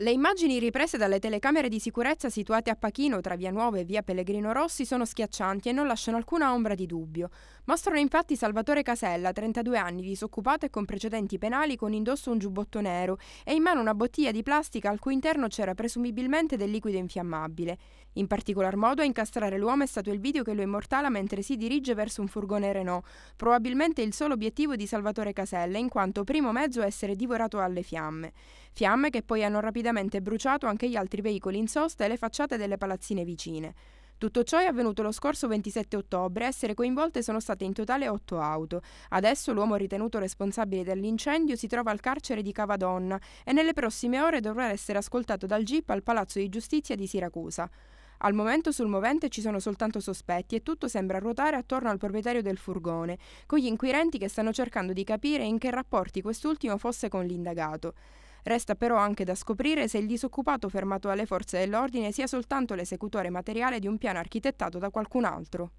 Le immagini riprese dalle telecamere di sicurezza situate a Pachino tra Via Nuova e Via Pellegrino Rossi sono schiaccianti e non lasciano alcuna ombra di dubbio. Mostrano infatti Salvatore Casella, 32 anni, disoccupato e con precedenti penali, con indosso un giubbotto nero e in mano una bottiglia di plastica al cui interno c'era presumibilmente del liquido infiammabile. In particolar modo a incastrare l'uomo è stato il video che lo immortala mentre si dirige verso un furgone Renault, probabilmente il solo obiettivo di Salvatore Casella, in quanto primo mezzo a essere divorato alle fiamme. Fiamme che poi hanno rapidamente rapidamente bruciato anche gli altri veicoli in sosta e le facciate delle palazzine vicine. Tutto ciò è avvenuto lo scorso 27 ottobre, a essere coinvolte sono state in totale otto auto. Adesso l'uomo ritenuto responsabile dell'incendio si trova al carcere di Cavadonna e nelle prossime ore dovrà essere ascoltato dal GIP al Palazzo di Giustizia di Siracusa. Al momento sul movente ci sono soltanto sospetti e tutto sembra ruotare attorno al proprietario del furgone, con gli inquirenti che stanno cercando di capire in che rapporti quest'ultimo fosse con l'indagato. Resta però anche da scoprire se il disoccupato fermato dalle forze dell'ordine sia soltanto l'esecutore materiale di un piano architettato da qualcun altro.